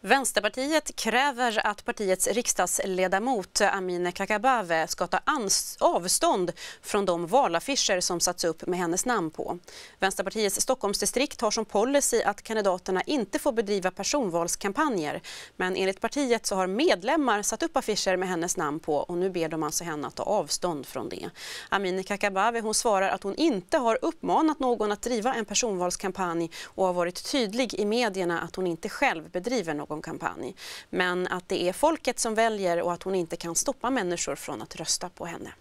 Vänsterpartiet kräver att partiets riksdagsledamot Amineh Kakabaveh ska ta avstånd från de valaffischer som satts upp med hennes namn på. Vänsterpartiets Stockholmsdistrikt har som policy att kandidaterna inte får bedriva personvalskampanjer. Men enligt partiet så har medlemmar satt upp affischer med hennes namn på och nu ber de alltså henne att ta avstånd från det. Amineh Kakabaveh hon svarar att hon inte har uppmanat någon att driva en personvalskampanj och har varit tydlig i medierna att hon inte själv bedriver någon någon kampanj. Men att det är folket som väljer och att hon inte kan stoppa människor från att rösta på henne.